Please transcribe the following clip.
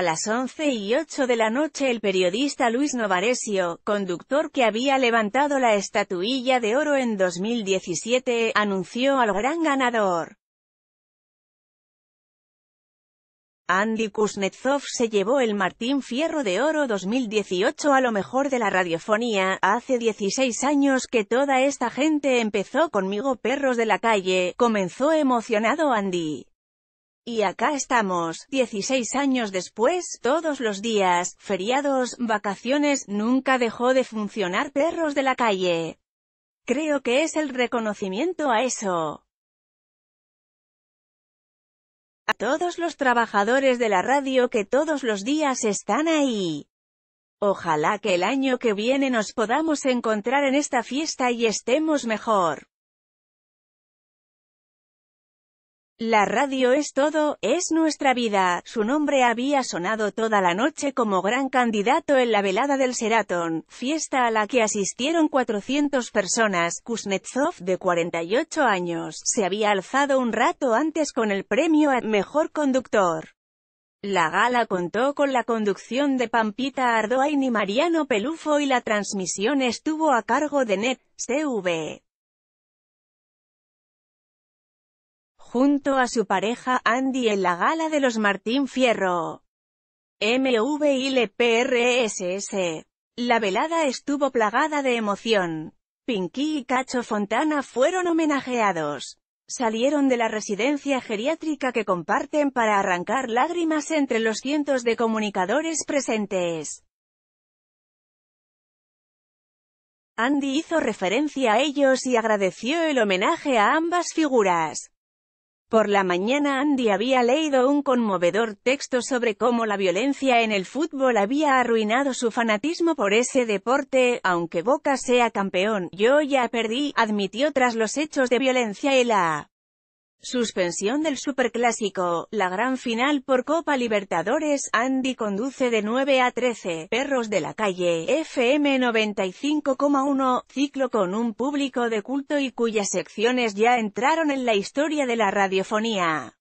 a las 11 y 8 de la noche el periodista Luis Novaresio, conductor que había levantado la estatuilla de oro en 2017, anunció al gran ganador. Andy Kuznetsov se llevó el Martín Fierro de Oro 2018 a lo mejor de la radiofonía, hace 16 años que toda esta gente empezó conmigo perros de la calle, comenzó emocionado Andy. Y acá estamos, 16 años después, todos los días, feriados, vacaciones, nunca dejó de funcionar Perros de la Calle. Creo que es el reconocimiento a eso. A todos los trabajadores de la radio que todos los días están ahí. Ojalá que el año que viene nos podamos encontrar en esta fiesta y estemos mejor. La radio es todo, es nuestra vida. Su nombre había sonado toda la noche como gran candidato en la velada del Seraton, fiesta a la que asistieron 400 personas. Kuznetsov, de 48 años, se había alzado un rato antes con el premio a Mejor Conductor. La gala contó con la conducción de Pampita Ardoain y Mariano Pelufo y la transmisión estuvo a cargo de NET, junto a su pareja Andy en la gala de los Martín Fierro. MVILPRSS. E la velada estuvo plagada de emoción. Pinky y Cacho Fontana fueron homenajeados. Salieron de la residencia geriátrica que comparten para arrancar lágrimas entre los cientos de comunicadores presentes. Andy hizo referencia a ellos y agradeció el homenaje a ambas figuras. Por la mañana Andy había leído un conmovedor texto sobre cómo la violencia en el fútbol había arruinado su fanatismo por ese deporte, aunque Boca sea campeón, yo ya perdí, admitió tras los hechos de violencia el la Suspensión del Superclásico, la gran final por Copa Libertadores, Andy conduce de 9 a 13, Perros de la Calle, FM 95,1, ciclo con un público de culto y cuyas secciones ya entraron en la historia de la radiofonía.